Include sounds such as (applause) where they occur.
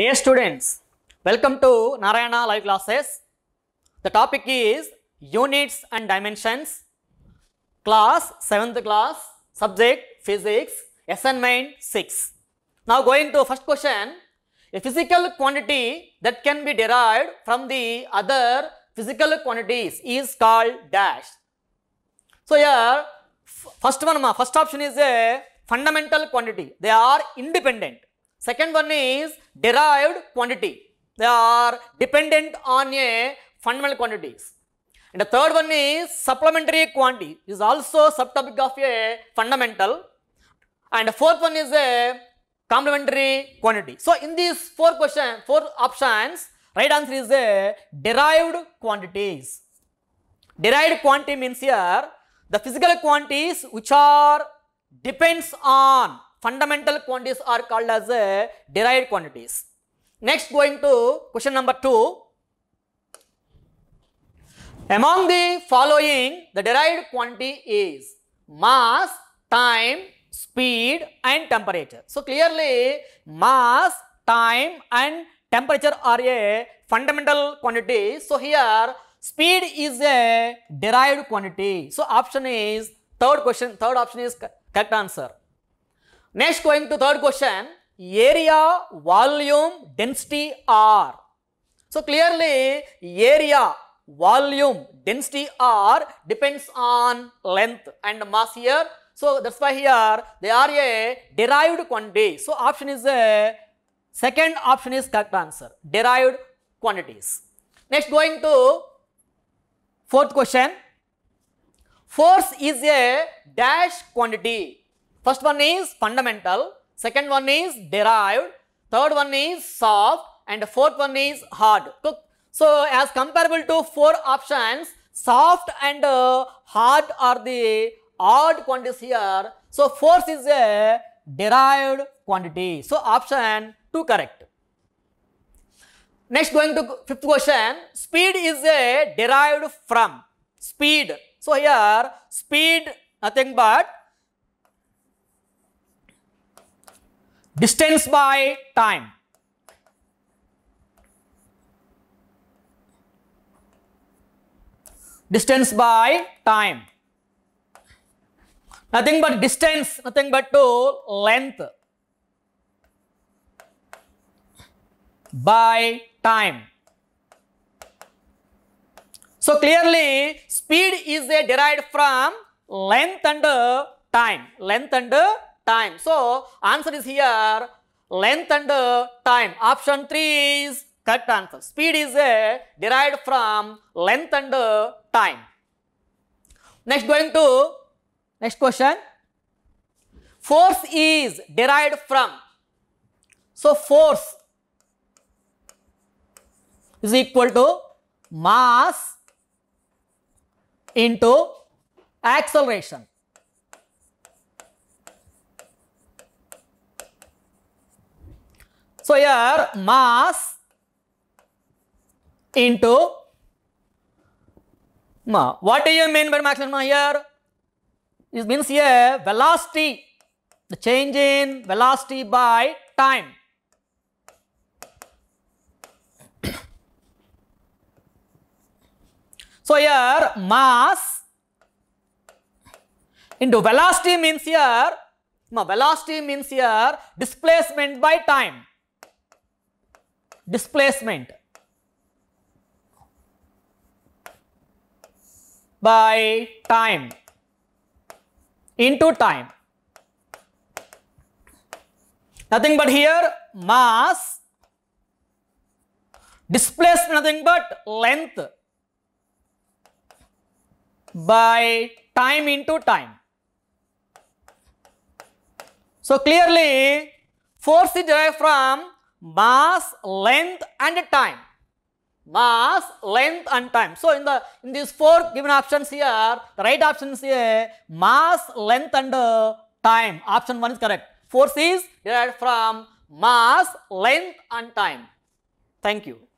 Dear students, welcome to Narayana live classes. The topic is units and dimensions. Class 7th class, subject physics, assignment 6. Now going to first question, a physical quantity that can be derived from the other physical quantities is called dash. So here first one first option is a fundamental quantity. They are independent. Second one is derived quantity. They are dependent on a fundamental quantities. And the third one is supplementary quantity is also subtopic of a fundamental. And the fourth one is a complementary quantity. So in these four question, four options, right answer is a derived quantities. Derived quantity means here the physical quantities which are depends on fundamental quantities are called as uh, derived quantities. Next going to question number 2. Among the following, the derived quantity is mass, time, speed and temperature. So clearly mass, time and temperature are a fundamental quantity. So here speed is a derived quantity. So option is third question, third option is correct answer. Next going to third question, area, volume, density R. So clearly area, volume, density R depends on length and mass here. So that's why here they are a derived quantity. So option is a second option is correct answer, derived quantities. Next going to fourth question, force is a dash quantity First one is fundamental, second one is derived, third one is soft and fourth one is hard. So, as comparable to four options, soft and uh, hard are the odd quantities here. So, force is a derived quantity. So, option 2 correct. Next going to fifth question, speed is a derived from speed. So, here speed nothing but distance by time. Distance by time. Nothing but distance, nothing but to length by time. So clearly, speed is a derived from length and time. Length and time. So, answer is here length and uh, time. Option 3 is correct answer. Speed is a uh, derived from length and uh, time. Next going to next question. Force is derived from. So, force is equal to mass into acceleration. So here mass into ma. What do you mean by ma here? It means here velocity, the change in velocity by time. (coughs) So here mass into velocity means here, ma, velocity means here displacement by time displacement by time into time. Nothing but here mass displaced nothing but length by time into time. So clearly force is derived from mass, length and time. Mass, length and time. So, in the in these four given options here, the right options here, eh, mass, length and uh, time. Option 1 is correct. Force is derived from mass, length and time. Thank you.